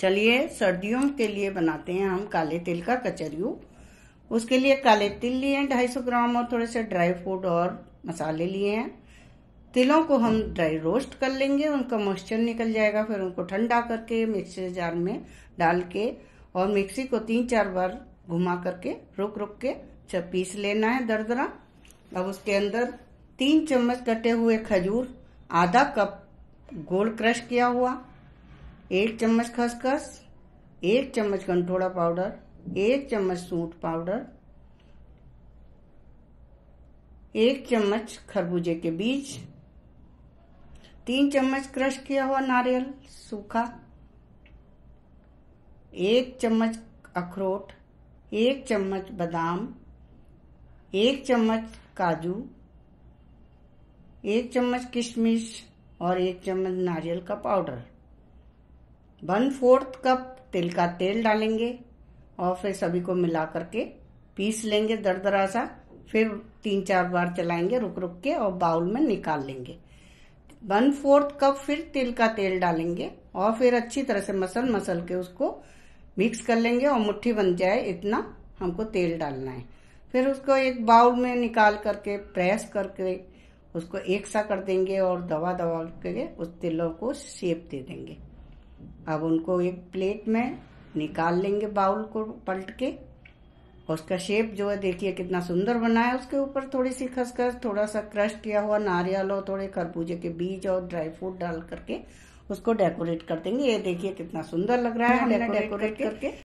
चलिए सर्दियों के लिए बनाते हैं हम काले तिल का कचरियू उसके लिए काले तिल लिए हैं ढाई सौ ग्राम और थोड़े से ड्राई फ्रूट और मसाले लिए हैं तिलों को हम ड्राई रोस्ट कर लेंगे उनका मॉइस्चर निकल जाएगा फिर उनको ठंडा करके मिक्सर जार में डाल के और मिक्सी को तीन चार बार घुमा करके रुक रुक के पीस लेना है दरदरा अब उसके अंदर तीन चम्मच कटे हुए खजूर आधा कप गोल क्रश किया हुआ एक चम्मच खसखस एक चम्मच कंठोड़ा पाउडर एक चम्मच सूट पाउडर एक चम्मच खरबूजे के बीज तीन चम्मच क्रश किया हुआ नारियल सूखा एक चम्मच अखरोट एक चम्मच बादाम एक चम्मच काजू एक चम्मच किशमिश और एक चम्मच नारियल का पाउडर वन फोर्थ कप तिल का तेल डालेंगे और फिर सभी को मिला करके पीस लेंगे दर सा फिर तीन चार बार चलाएंगे रुक रुक के और बाउल में निकाल लेंगे वन फोर्थ कप फिर तिल का तेल डालेंगे और फिर अच्छी तरह से मसल मसल के उसको मिक्स कर लेंगे और मुट्ठी बन जाए इतना हमको तेल डालना है फिर उसको एक बाउल में निकाल करके प्रेस करके उसको एक सा कर देंगे और दवा दवा के उस तिलों को शेप दे देंगे अब उनको एक प्लेट में निकाल लेंगे बाउल को पलट के और उसका शेप जो है देखिए कितना सुंदर बना है उसके ऊपर थोड़ी सी खसखस थोड़ा सा क्रश किया हुआ नारियल और थोड़े खरबूजे के बीज और ड्राई फ्रूट डाल करके उसको डेकोरेट कर देंगे ये देखिए कितना सुंदर लग रहा है हमने डेकोरेट करके